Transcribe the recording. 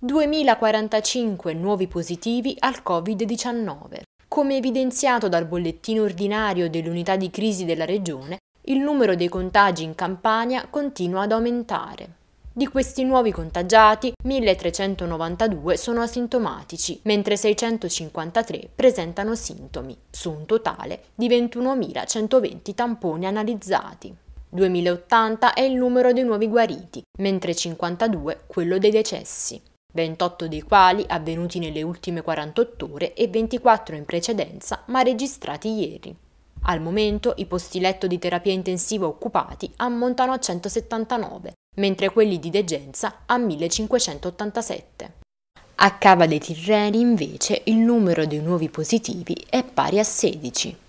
2045 nuovi positivi al Covid-19. Come evidenziato dal bollettino ordinario dell'unità di crisi della regione, il numero dei contagi in Campania continua ad aumentare. Di questi nuovi contagiati, 1392 sono asintomatici, mentre 653 presentano sintomi, su un totale di 21.120 tamponi analizzati. 2080 è il numero dei nuovi guariti, mentre 52 quello dei decessi, 28 dei quali avvenuti nelle ultime 48 ore e 24 in precedenza, ma registrati ieri. Al momento i posti letto di terapia intensiva occupati ammontano a 179, mentre quelli di degenza a 1587. A Cava dei Tirreni invece il numero dei nuovi positivi è pari a 16.